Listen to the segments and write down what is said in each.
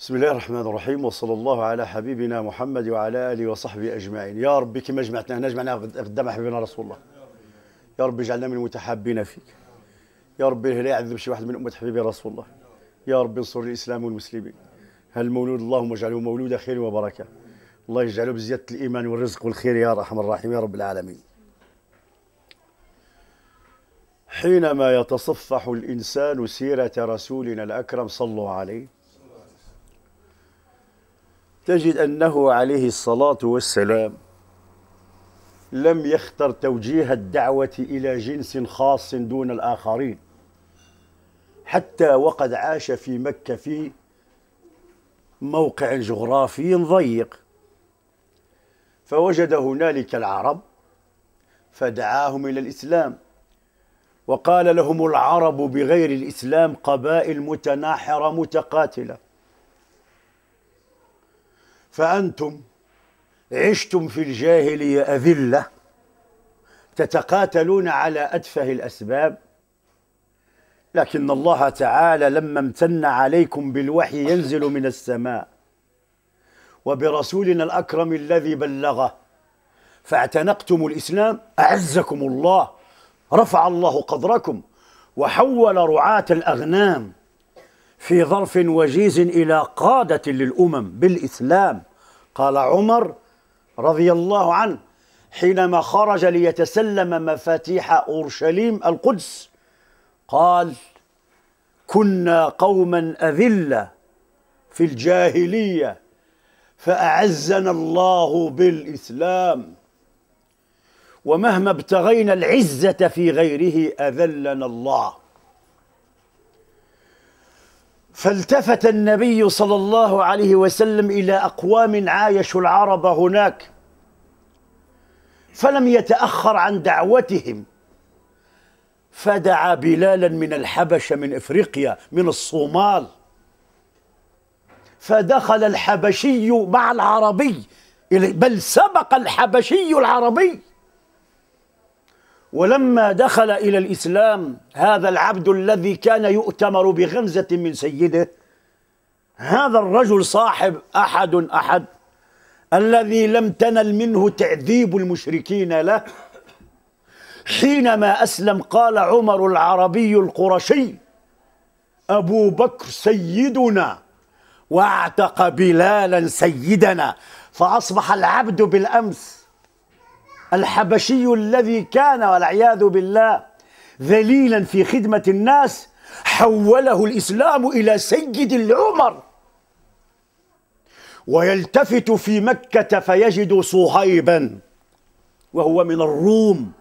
بسم الله الرحمن الرحيم وصلى الله على حبيبنا محمد وعلى اله وصحبه اجمعين يا رب كما جمعتنا هنا جمعنا قدام حبيبنا رسول الله يا رب اجعلنا من المتحابين فيك يا رب لا يعذب شي واحد من امه حبيبي رسول الله يا رب انصر الاسلام والمسلمين هالمولود اللهم اجعله مولود خير وبركه الله يجعله بزياده الايمان والرزق والخير يا ارحم الراحمين يا رب العالمين حينما يتصفح الانسان سيره رسولنا الاكرم صلوا عليه تجد أنه عليه الصلاة والسلام لم يختر توجيه الدعوة إلى جنس خاص دون الآخرين حتى وقد عاش في مكة في موقع جغرافي ضيق فوجد هنالك العرب فدعاهم إلى الإسلام وقال لهم العرب بغير الإسلام قبائل متناحرة متقاتلة فأنتم عشتم في الجاهلية أذلة تتقاتلون على أتفه الأسباب لكن الله تعالى لما امتن عليكم بالوحي ينزل من السماء وبرسولنا الأكرم الذي بلغه فاعتنقتم الإسلام أعزكم الله رفع الله قدركم وحول رعاة الأغنام في ظرف وجيز إلى قادة للأمم بالإسلام قال عمر رضي الله عنه حينما خرج ليتسلم مفاتيح أورشليم القدس قال كنا قوما أذلة في الجاهلية فأعزنا الله بالإسلام ومهما ابتغينا العزة في غيره أذلنا الله فالتفت النبي صلى الله عليه وسلم الى اقوام عايشوا العرب هناك فلم يتاخر عن دعوتهم فدعا بلالا من الحبشه من افريقيا من الصومال فدخل الحبشي مع العربي بل سبق الحبشي العربي ولما دخل إلى الإسلام هذا العبد الذي كان يؤتمر بغمزة من سيده هذا الرجل صاحب أحد أحد الذي لم تنل منه تعذيب المشركين له حينما أسلم قال عمر العربي القرشي أبو بكر سيدنا واعتق بلالا سيدنا فأصبح العبد بالأمس الحبشي الذي كان والعياذ بالله ذليلا في خدمة الناس حوله الإسلام إلى سيد العمر ويلتفت في مكة فيجد صهيبا وهو من الروم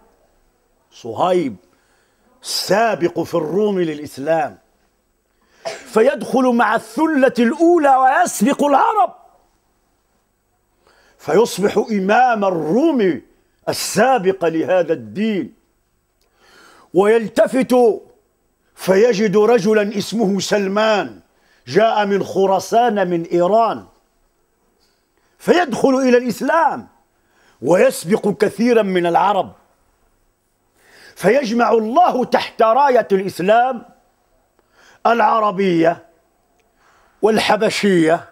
صهيب السابق في الروم للإسلام فيدخل مع الثلة الأولى ويسبق العرب فيصبح إمام الروم السابقة لهذا الدين ويلتفت فيجد رجلا اسمه سلمان جاء من خراسان من إيران فيدخل إلى الإسلام ويسبق كثيرا من العرب فيجمع الله تحت راية الإسلام العربية والحبشية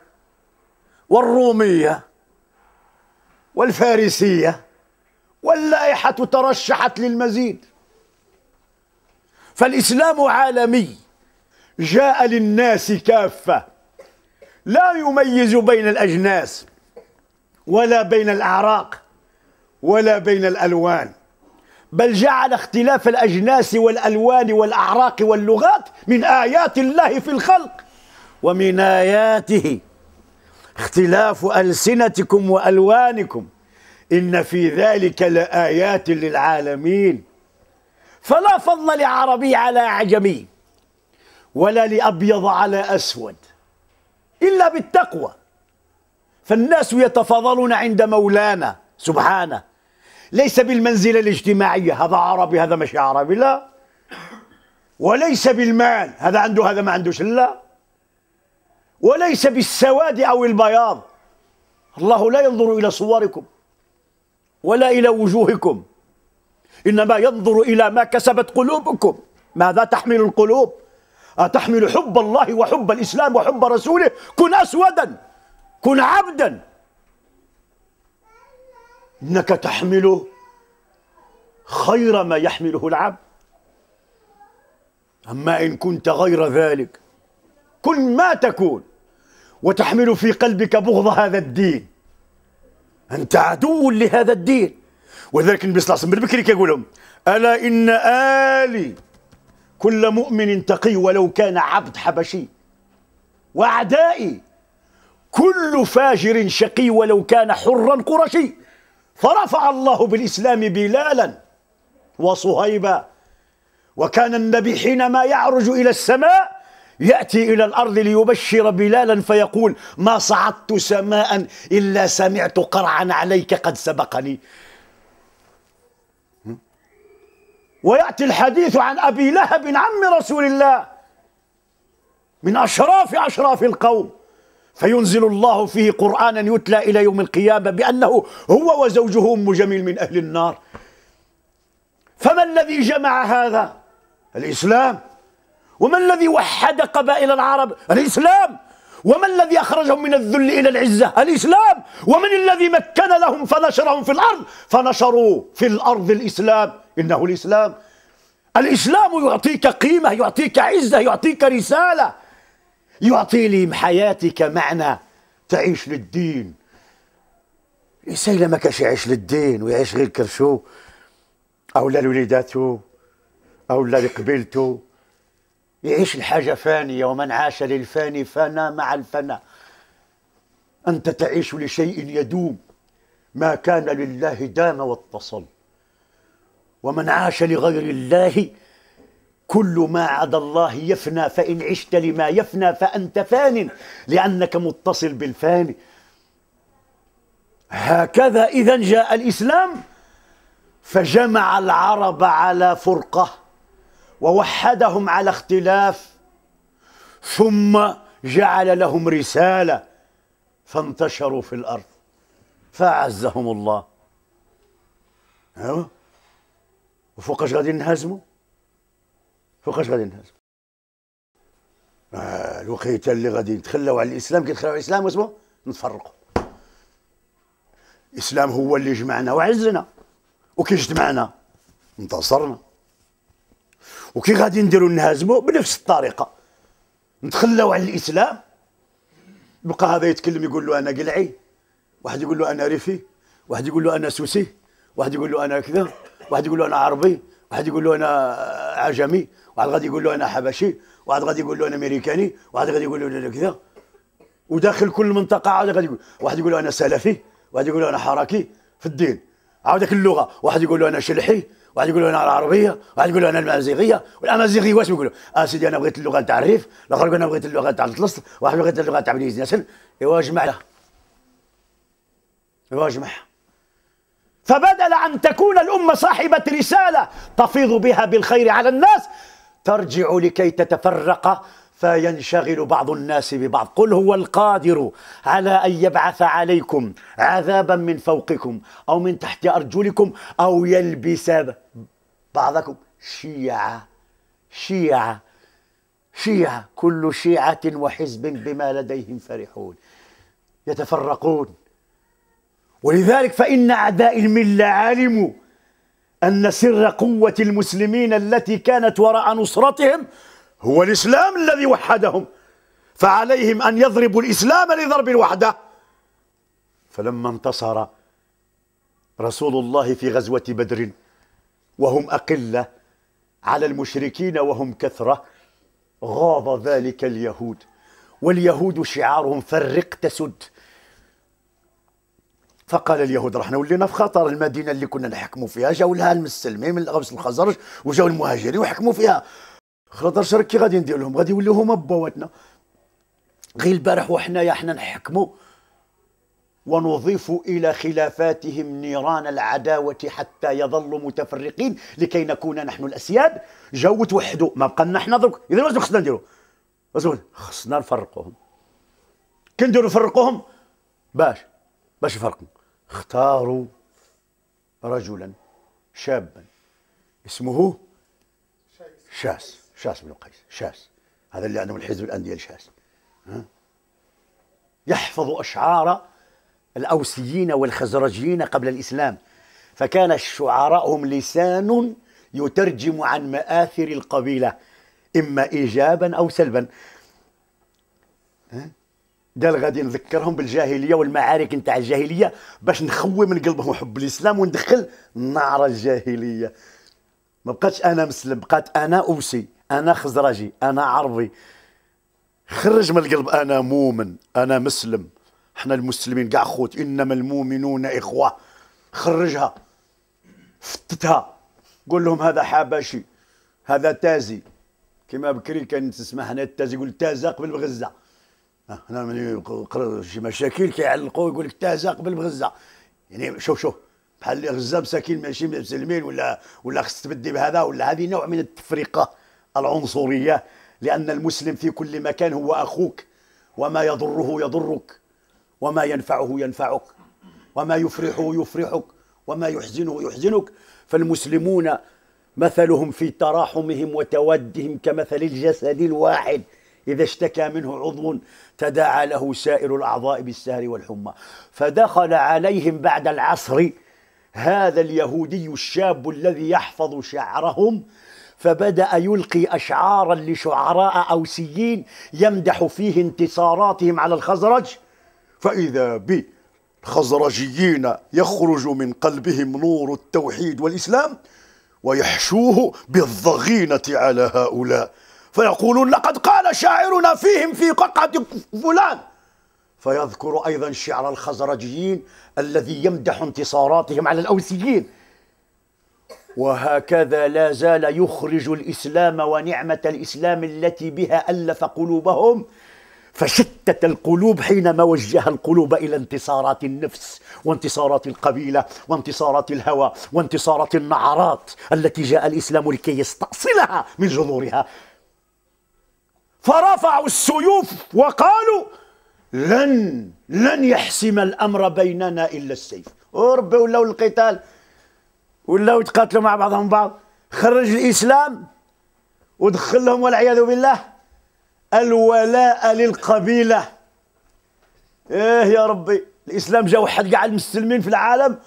والرومية والفارسية واللائحة ترشحت للمزيد فالإسلام عالمي جاء للناس كافة لا يميز بين الأجناس ولا بين الأعراق ولا بين الألوان بل جعل اختلاف الأجناس والألوان والأعراق واللغات من آيات الله في الخلق ومن آياته اختلاف ألسنتكم وألوانكم إن في ذلك لآيات للعالمين فلا فضل لعربي على أعجمي ولا لأبيض على أسود إلا بالتقوى فالناس يتفاضلون عند مولانا سبحانه ليس بالمنزلة الاجتماعية هذا عربي هذا مش عربي لا وليس بالمال هذا عنده هذا ما عندوش لا وليس بالسواد أو البياض الله لا ينظر إلى صوركم ولا إلى وجوهكم إنما ينظر إلى ما كسبت قلوبكم ماذا تحمل القلوب أتحمل حب الله وحب الإسلام وحب رسوله كن أسودا كن عبدا إنك تحمل خير ما يحمله العبد أما إن كنت غير ذلك كن ما تكون وتحمل في قلبك بغض هذا الدين انت عدو لهذا الدين ولذلك النبي صلى الله عليه وسلم بكري كيقول لهم الا ان الي كل مؤمن تقي ولو كان عبد حبشي واعدائي كل فاجر شقي ولو كان حرا قرشي فرفع الله بالاسلام بلالا وصهيبا وكان النبي حينما يعرج الى السماء يأتي إلى الأرض ليبشر بلالا فيقول ما صعدت سماء إلا سمعت قرعا عليك قد سبقني ويأتي الحديث عن أبي لهب عم رسول الله من أشراف أشراف القوم فينزل الله فيه قرآنا يتلى إلى يوم القيامة بأنه هو وزوجه أم جميل من أهل النار فما الذي جمع هذا الإسلام وما الذي وحد قبائل العرب الإسلام وما الذي أخرجهم من الذل إلى العزة الإسلام ومن الذي مكن لهم فنشرهم في الأرض فنشروا في الأرض الإسلام إنه الإسلام الإسلام يعطيك قيمة يعطيك عزة يعطيك رسالة يعطي لي حياتك معنى تعيش للدين الإنسان إلا ما كانش يعيش للدين ويعيش غير كرشو أو لا لوليداتو أو لا لقبيلته يعيش الحاجة فانية ومن عاش للفاني فنى مع الفنى أنت تعيش لشيء يدوم ما كان لله دام واتصل ومن عاش لغير الله كل ما عدا الله يفنى فإن عشت لما يفنى فأنت فان لأنك متصل بالفاني هكذا إذا جاء الإسلام فجمع العرب على فرقه ووحدهم على اختلاف ثم جعل لهم رسالة فانتشروا في الأرض فأعزهم الله أيوة. وفوقاش غادي نهزموا فوقاش غادي نهزموا آه، الوقيته اللي غادي نتخلوا على الاسلام كيتخلوا على الاسلام واسمو نتفرقوا الاسلام هو اللي جمعنا وعزنا وكيجمعنا انتصرنا وكي غادي نديروا نهزموا بنفس الطريقه نتخلاو على الاسلام يبقى هذا يتكلم يقول له انا قلعي واحد يقول له انا ريفي واحد يقول له انا سوسي واحد يقول له انا كذا واحد يقول له انا عربي واحد يقول له انا عجمي واحد غادي يقول له انا حبشي واحد غادي يقول له انا امريكاني واحد غادي يقول له انا كذا وداخل كل منطقه عاد غادي يقول واحد يقول له انا سلفي واحد يقول له انا حركي في الدين عاود اللغه واحد يقول له انا شلحي واحد يقول له انا العربيه واحد يقول له انا الامازيغيه والامازيغي واش يقولوا اه سيدي انا بغيت اللغه تاع الريف الاخر يقول انا بغيت اللغه تاع الطلس واحد بغيت اللغه تاع بني نسل ايوا جمع ايوا جمع فبدل ان تكون الامه صاحبه رساله تفيض بها بالخير على الناس ترجع لكي تتفرق فينشغل بعض الناس ببعض قل هو القادر على أن يبعث عليكم عذابا من فوقكم أو من تحت أرجلكم أو يلبس بعضكم شيعة شيعة شيعة كل شيعة وحزب بما لديهم فرحون يتفرقون ولذلك فإن أعداء الملة علموا أن سر قوة المسلمين التي كانت وراء نصرتهم هو الإسلام الذي وحدهم فعليهم أن يضربوا الإسلام لضرب الوحدة فلما انتصر رسول الله في غزوة بدر وهم أقلة على المشركين وهم كثرة غاض ذلك اليهود واليهود شعارهم فرق تسد فقال اليهود رحنا ولينا في خطر المدينه اللي كنا نحكموا فيها جاوا لها المسلمين من الاوس الخزرج وجاوا المهاجرين وحكموا فيها خاطر شرك كي غادي ندير لهم غادي يوليو هما بواتنا غير البارح وحنايا حنا نحكموا ونضيف الى خلافاتهم نيران العداوه حتى يظلوا متفرقين لكي نكون نحن الاسياد جاو توحدوا ما بقى لنا حنا درك اذا واش خصنا نديروا خصنا نفرقوهم كي نديروا نفرقوهم باش باش يفرقوا اختاروا رجلا شابا اسمه شاس شاس بن قيس شاس هذا اللي عندهم الحزب الانديه الشاس يحفظ اشعار الاوسيين والخزرجيين قبل الاسلام فكان شعراءهم لسان يترجم عن مآثر القبيله اما ايجابا او سلبا قال غادي نذكرهم بالجاهليه والمعارك نتاع الجاهليه باش نخوي من قلبهم حب الاسلام وندخل نعرة الجاهليه ما بقاتش انا مسلم بقات انا اوسي انا خزرجي انا عربي خرج من القلب انا مؤمن انا مسلم احنا المسلمين كاع خوت انما المؤمنون اخوه خرجها فتتها قول لهم هذا حبشي هذا تازي كما بكري كان تسمع هنا التازي يقول تازا قبل بغزه هنا آه، من شي مشاكل كيعلقوا يقول لك تازا قبل بغزه يعني شوف شوف بحال غزه مساكين ماشي مسلمين ولا ولا خص تبدي بهذا ولا هذه نوع من التفرقه العنصرية لأن المسلم في كل مكان هو أخوك وما يضره يضرك وما ينفعه ينفعك وما يفرحه يفرحك وما يحزنه يحزنك فالمسلمون مثلهم في تراحمهم وتودهم كمثل الجسد الواحد إذا اشتكى منه عضو تداعى له سائر الأعضاء بالسهر والحمى فدخل عليهم بعد العصر هذا اليهودي الشاب الذي يحفظ شعرهم فبدأ يلقي أشعارا لشعراء أوسيين يمدح فيه انتصاراتهم على الخزرج فإذا بي الخزرجيين يخرج من قلبهم نور التوحيد والإسلام ويحشوه بالضغينة على هؤلاء فيقولون لقد قال شاعرنا فيهم في قطعة فلان فيذكر أيضا شعر الخزرجيين الذي يمدح انتصاراتهم على الأوسيين وهكذا لا زال يخرج الاسلام ونعمه الاسلام التي بها الف قلوبهم فشتت القلوب حينما وجه القلوب الى انتصارات النفس وانتصارات القبيله وانتصارات الهوى وانتصارات النعرات التي جاء الاسلام لكي يستاصلها من جذورها فرفعوا السيوف وقالوا لن لن يحسم الامر بيننا الا السيف اربوا ولو القتال ولاو يتقاتلوا مع بعضهم بعض خرج الاسلام ودخل لهم والعياذ بالله الولاء للقبيله ايه يا ربي الاسلام جا وحد كاع المسلمين في العالم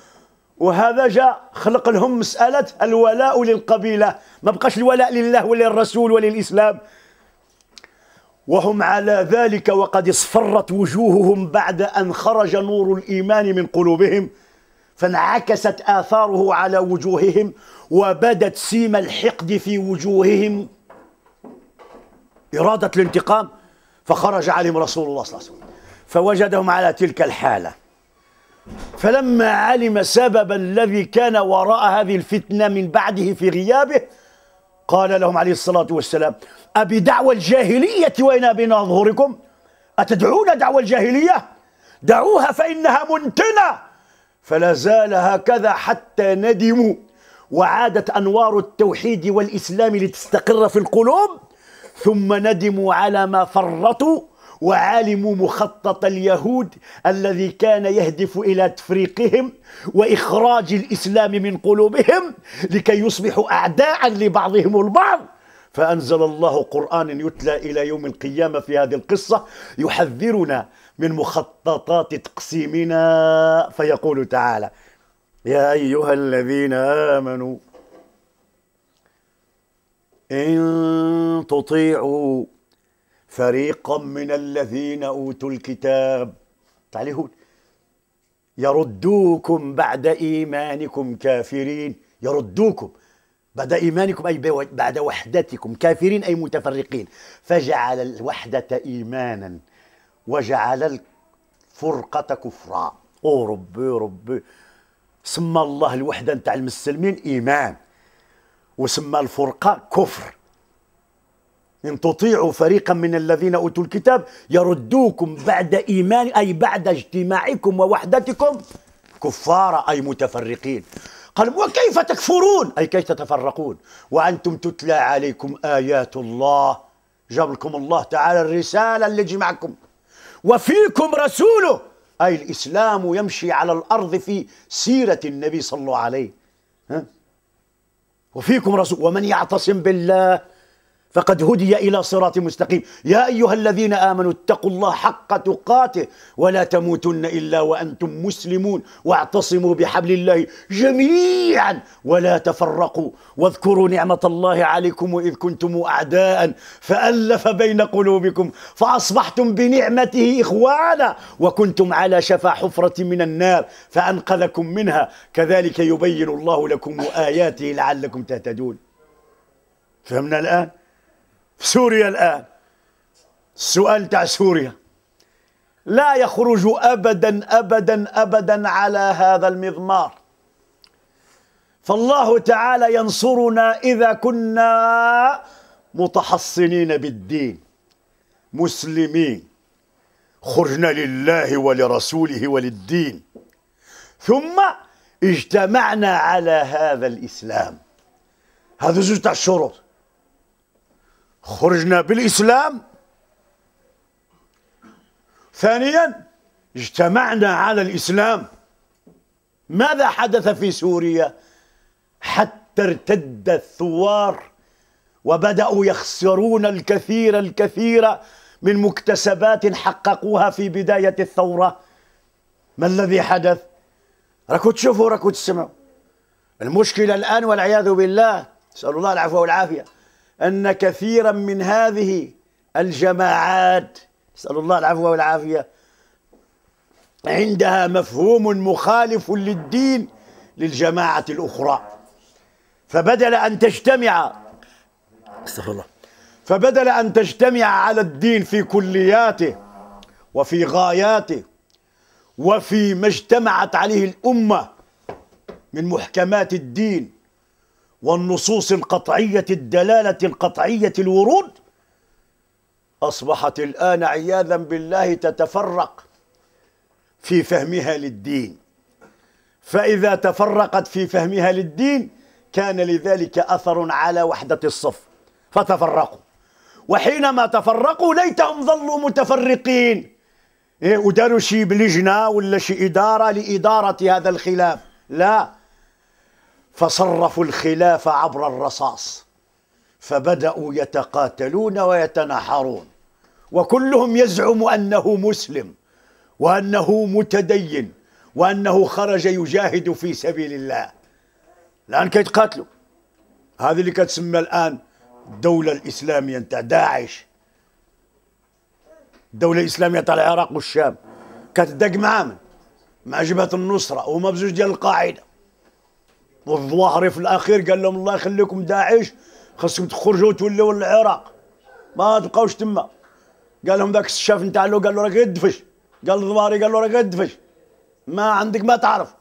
وهذا جا خلق لهم مساله الولاء للقبيله ما بقاش الولاء لله وللرسول وللاسلام وهم على ذلك وقد اصفرت وجوههم بعد ان خرج نور الايمان من قلوبهم فانعكست آثاره على وجوههم وبدت سيم الحقد في وجوههم إرادة الانتقام فخرج عليهم رسول الله صلى الله عليه وسلم فوجدهم على تلك الحالة فلما علم سبب الذي كان وراء هذه الفتنة من بعده في غيابه قال لهم عليه الصلاة والسلام أبي دعوى الجاهلية وإن بين أظهركم أتدعون دعوى الجاهلية دعوها فإنها منتنة فلا زال هكذا حتى ندموا وعادت انوار التوحيد والاسلام لتستقر في القلوب ثم ندموا على ما فرطوا وعالموا مخطط اليهود الذي كان يهدف الى تفريقهم واخراج الاسلام من قلوبهم لكي يصبحوا اعداء لبعضهم البعض فانزل الله قرآن يتلى الى يوم القيامه في هذه القصه يحذرنا من مخططات تقسيمنا فيقول تعالى يا أيها الذين آمنوا إن تطيعوا فريقا من الذين أوتوا الكتاب تعالي يردوكم بعد إيمانكم كافرين يردوكم بعد إيمانكم أي بعد وحدتكم كافرين أي متفرقين فجعل الوحدة إيمانا وجعل الفرقة كفرا او ربي ربي سمى الله الوحدة نتاع المسلمين إيمان وسمى الفرقة كفر إن تطيعوا فريقا من الذين أوتوا الكتاب يردوكم بعد إيمان أي بعد اجتماعكم ووحدتكم كفارا أي متفرقين قال وكيف تكفرون أي كيف تتفرقون وأنتم تتلى عليكم آيات الله جاب لكم الله تعالى الرسالة اللي جمعكم وفيكم رسوله أي الإسلام يمشي على الأرض في سيرة النبي صلى الله عليه ها؟ وفيكم رسول ومن يعتصم بالله فقد هدي إلى صراط مستقيم يا أيها الذين آمنوا اتقوا الله حق تقاته ولا تموتن إلا وأنتم مسلمون واعتصموا بحبل الله جميعا ولا تفرقوا واذكروا نعمة الله عليكم وإذ كنتم أعداء فألف بين قلوبكم فأصبحتم بنعمته إخوانا وكنتم على شفا حفرة من النار فأنقذكم منها كذلك يبين الله لكم آياته لعلكم تهتدون فهمنا الآن؟ في سوريا الآن السؤال تاع سوريا لا يخرج أبدا أبدا أبدا على هذا المضمار فالله تعالى ينصرنا إذا كنا متحصنين بالدين مسلمين خرجنا لله ولرسوله وللدين ثم اجتمعنا على هذا الإسلام هذا زوج تاع الشروط خرجنا بالإسلام ثانيا اجتمعنا على الإسلام ماذا حدث في سوريا حتى ارتد الثوار وبدأوا يخسرون الكثير الكثير من مكتسبات حققوها في بداية الثورة ما الذي حدث؟ راكو تشوفوا راكو تسمعوا المشكلة الآن والعياذ بالله سأل الله العفو والعافية أن كثيرا من هذه الجماعات نسأل الله العفو والعافية عندها مفهوم مخالف للدين للجماعة الأخرى فبدل أن تجتمع استغفر الله فبدل أن تجتمع على الدين في كلياته وفي غاياته وفي ما اجتمعت عليه الأمة من محكمات الدين والنصوص القطعية الدلالة القطعية الورود أصبحت الآن عياذا بالله تتفرق في فهمها للدين فإذا تفرقت في فهمها للدين كان لذلك أثر على وحدة الصف فتفرقوا وحينما تفرقوا ليتهم ظلوا متفرقين إيه وداروا شي بلجنة ولا شي إدارة لإدارة هذا الخلاف لا فصرفوا الخلاف عبر الرصاص فبداوا يتقاتلون ويتناحرون وكلهم يزعم انه مسلم وانه متدين وانه خرج يجاهد في سبيل الله الان كيتقاتلوا هذه اللي كتسمى الان الدوله الاسلاميه انت داعش الدوله الاسلاميه تاع العراق والشام كتدق مع من مع جبهه النصره وهما بزوج ديال القاعده والظواهري في الاخير قال لهم الله يخليكم داعش خاصكم تخرجوا وتوليوا العراق ما تبقاوش تما قال لهم ذاك الشاف نتاع له قال له راك يدفش قال الظواهري قال له راك يدفش ما عندك ما تعرف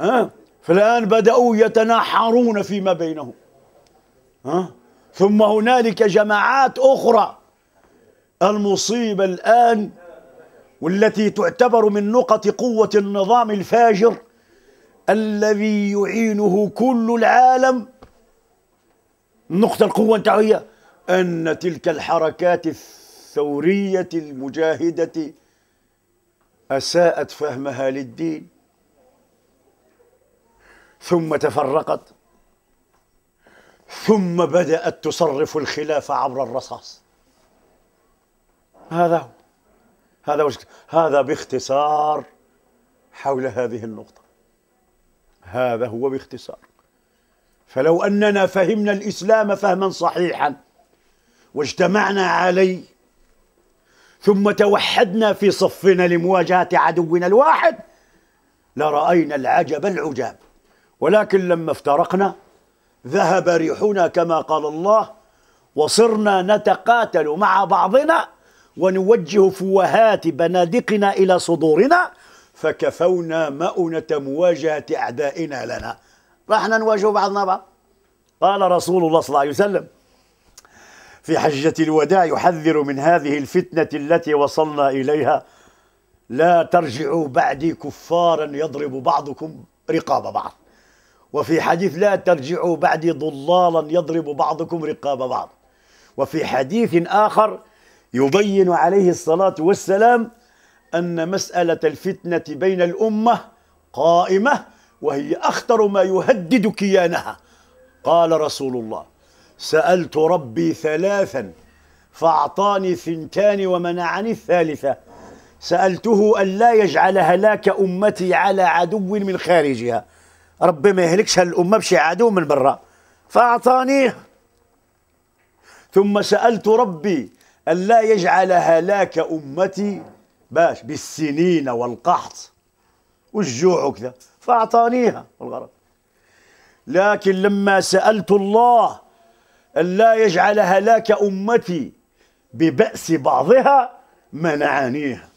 ها فالان بداوا يتناحرون فيما بينهم ها ثم هنالك جماعات اخرى المصيبه الان والتي تعتبر من نقط قوه النظام الفاجر الذي يعينه كل العالم النقطة القوة نتاعو هي أن تلك الحركات الثورية المجاهدة أساءت فهمها للدين ثم تفرقت ثم بدأت تصرف الخلاف عبر الرصاص هذا هو هذا هذا باختصار حول هذه النقطة هذا هو باختصار فلو اننا فهمنا الاسلام فهما صحيحا واجتمعنا عليه ثم توحدنا في صفنا لمواجهه عدونا الواحد لراينا العجب العجاب ولكن لما افترقنا ذهب ريحنا كما قال الله وصرنا نتقاتل مع بعضنا ونوجه فوهات بنادقنا الى صدورنا فكفونا مؤنة مواجهة أعدائنا لنا رحنا نواجه بعضنا بعض قال رسول الله صلى الله عليه وسلم في حجة الوداع يحذر من هذه الفتنة التي وصلنا إليها لا ترجعوا بعدي كفارا يضرب بعضكم رقاب بعض وفي حديث لا ترجعوا بعدي ضلالا يضرب بعضكم رقاب بعض وفي حديث آخر يبين عليه الصلاة والسلام أن مسألة الفتنة بين الأمة قائمة وهي أخطر ما يهدد كيانها قال رسول الله سألت ربي ثلاثا فأعطاني ثنتان ومنعني الثالثة سألته أن لا يجعل هلاك أمتي على عدو من خارجها ربي ما يهلكش هالأمة بشي عدو من برا فاعطاني ثم سألت ربي أن لا يجعل هلاك أمتي باش بالسنين والقحط والجوع وكذا فأعطانيها الغرض لكن لما سألت الله ان لا يجعل هلاك أمتي ببأس بعضها منعانيها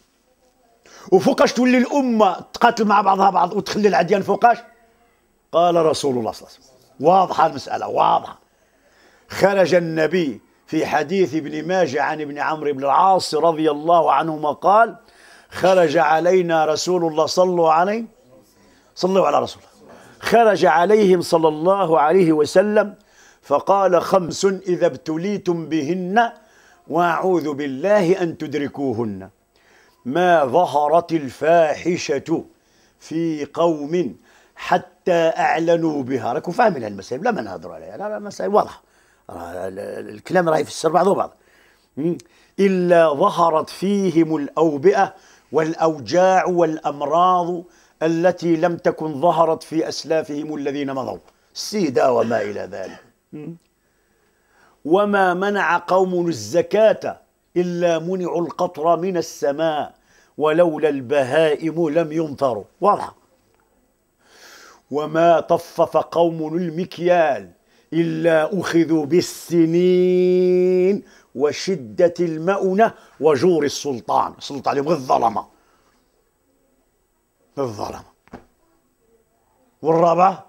وفوقاش تولي الأمة تقاتل مع بعضها بعض وتخلي العديان فوقاش قال رسول الله صلى الله عليه وسلم واضحة المسألة واضحة خرج النبي في حديث ابن ماجه عن ابن عمرو بن العاص رضي الله عنهما قال خرج علينا رسول الله صلوا عليه صلوا على رسول الله خرج عليهم صلى الله عليه وسلم فقال خمس إذا ابتليتم بهن وأعوذ بالله أن تدركوهن ما ظهرت الفاحشة في قوم حتى أعلنوا بها راكم فاهمين هالمسائل لا ما نهضروا عليها لا مسائل واضحة الكلام راه يفسر بعضه بعض إلا ظهرت فيهم الأوبئة والأوجاع والأمراض التي لم تكن ظهرت في أسلافهم الذين مضوا السيدة وما إلى ذلك وما منع قوم الزكاة إلا منعوا القطر من السماء ولولا البهائم لم يمطروا واضحة وما طفف قوم المكيال إلا أخذوا بالسنين وشدة المؤنة وجور السلطان سلط عليهم بالظلمة بالظلمة والرابعة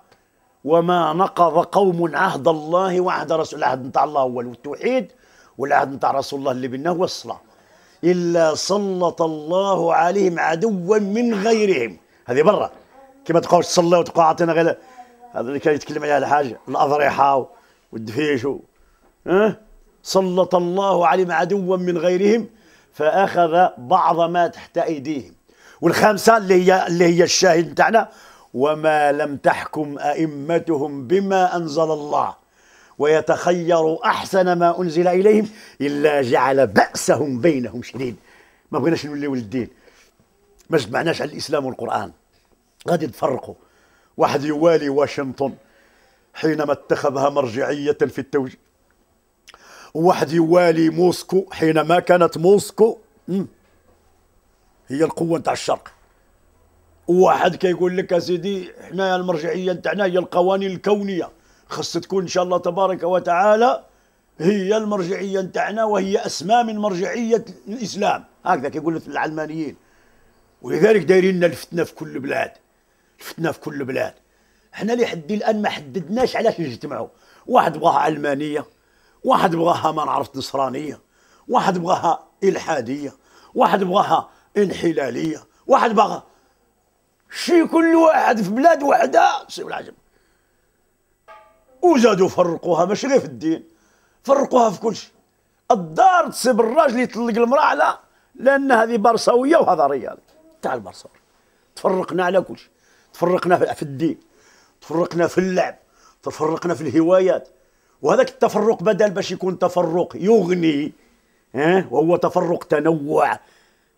وما نقض قوم عهد الله وعهد رسول العهد نتاع الله هو التوحيد والعهد نتاع رسول الله اللي بينه هو الصلاة إلا سلط الله عليهم عدوا من غيرهم هذه برا كما تقول صلى وتقول أعطينا غير هذا اللي كان يتكلم عليه حاجه الاضرحه والدفيش أه؟ سلط الله عليهم عدوا من غيرهم فاخذ بعض ما تحت ايديهم والخامسه اللي هي اللي هي الشاهد تاعنا وما لم تحكم ائمتهم بما انزل الله ويتخيروا احسن ما انزل اليهم الا جعل باسهم بينهم شديد ما بغيناش نوليو للدين ما جمعناش على الاسلام والقران غادي تفرقوا واحد يوالي واشنطن حينما اتخذها مرجعية في التوجيه وواحد يوالي موسكو حينما كانت موسكو هي القوة نتاع الشرق وواحد كيقول لك سيدي حنايا المرجعية نتاعنا هي القوانين الكونية خص تكون إن شاء الله تبارك وتعالى هي المرجعية نتاعنا وهي أسماء من مرجعية الإسلام هكذا كيقول العلمانيين ولذلك دايرين لنا الفتنة في كل بلاد الفتنة في كل بلاد حنا لحد الان ما حددناش علاش نجتمعوا واحد بغاها علمانيه واحد بغاها ما نعرف نصرانيه واحد بغاها الحاديه واحد بغاها انحلاليه واحد بغا شي كل واحد في بلاد وحده سي العجب وزادوا فرقوها ماشي غير في الدين فرقوها في كل شيء الدار تصيب الراجل يطلق المراه على لان هذه برصاويه وهذا رياضي تاع البرصاوي تفرقنا على كل شيء تفرقنا في الدين تفرقنا في اللعب تفرقنا في الهوايات وهذاك التفرق بدل باش يكون تفرق يغني ها أه؟ وهو تفرق تنوع ها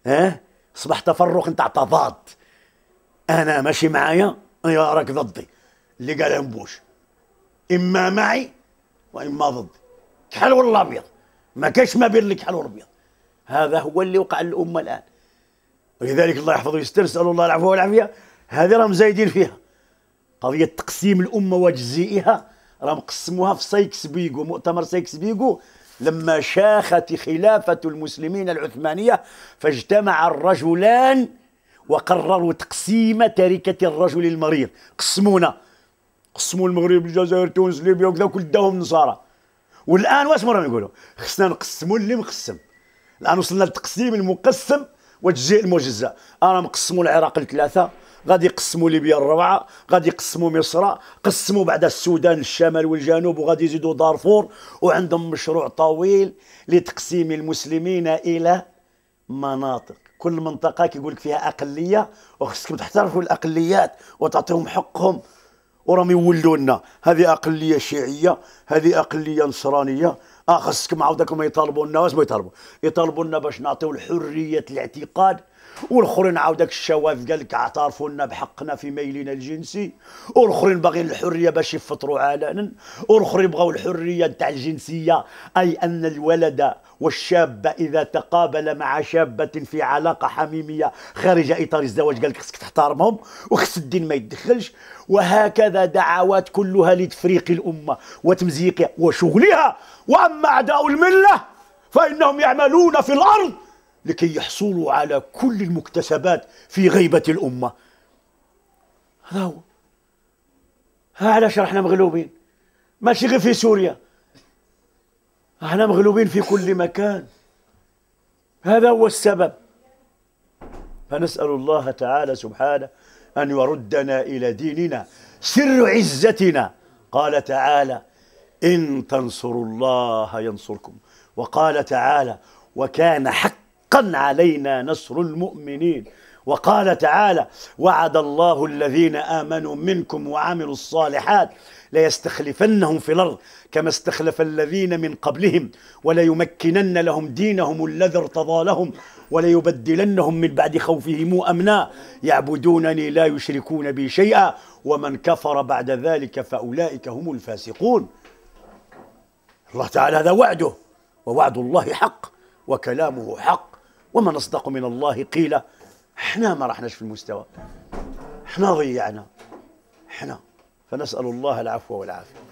أه؟ اصبح تفرق نتاع تضاد انا ماشي معايا يا راك ضدي اللي قال بوش اما معي واما ضدي كحل ولا ابيض ما كاش ما بين الكحل والابيض هذا هو اللي وقع للامه الان ولذلك الله يحفظه ويستر نسال الله العفو والعافيه هذه راهم زايدين فيها قضيه تقسيم الامه وتجزئها راهم قسموها في سايكس بيغو مؤتمر سايكس بيغو لما شاخت خلافه المسلمين العثمانيه فاجتمع الرجلان وقرروا تقسيم تركه الرجل المريض قسمونا قسموا المغرب الجزائر تونس ليبيا وكذا كل داهم النصارى والان واش مرة يقولوا خصنا نقسموا اللي مقسم الان وصلنا لتقسيم المقسم وتجزئ المجزى انا مقسموا العراق لثلاثه غادي يقسموا ليبيا الربعه غادي يقسموا مصر قسموا بعد السودان الشمال والجنوب وغادي يزيدوا دارفور وعندهم مشروع طويل لتقسيم المسلمين الى مناطق كل منطقه كيقول لك فيها اقليه وخصكم تحترفوا الاقليات وتعطيهم حقهم وراهم يولوا لنا هذه اقليه شيعيه هذه اقليه نصرانيه اه خصكم عاودكم يطالبوا لنا ما يطالبوا يطالبوا لنا باش نعطيو الحريه الاعتقاد والاخرين عاودك الشواذ قال لك اعترفوا لنا بحقنا في ميلنا الجنسي والاخرين باغيين الحريه باش يفطروا علنا والاخرين بغاو الحريه تاع الجنسيه اي ان الولد والشاب اذا تقابل مع شابه في علاقه حميميه خارج اطار الزواج قال لك خصك تحترمهم وخص الدين ما يتدخلش وهكذا دعوات كلها لتفريق الامه وتمزيقها وشغلها واما اعداء المله فانهم يعملون في الارض لكي يحصلوا على كل المكتسبات في غيبة الأمة هذا هو علاش احنا مغلوبين ماشي غير في سوريا احنا مغلوبين في كل مكان هذا هو السبب فنسأل الله تعالى سبحانه أن يردنا إلى ديننا سر عزتنا قال تعالى إن تنصروا الله ينصركم وقال تعالى وكان حق حقا علينا نصر المؤمنين وقال تعالى وعد الله الذين آمنوا منكم وعملوا الصالحات ليستخلفنهم في الأرض كما استخلف الذين من قبلهم وليمكنن لهم دينهم الذي ارتضى لهم وليبدلنهم من بعد خوفهم أمنا يعبدونني لا يشركون بي شيئا ومن كفر بعد ذلك فأولئك هم الفاسقون الله تعالى هذا وعده ووعد الله حق وكلامه حق ومن اصدق من الله قيل احنا ما رحناش في المستوى احنا ضيعنا احنا فنسال الله العفو والعافيه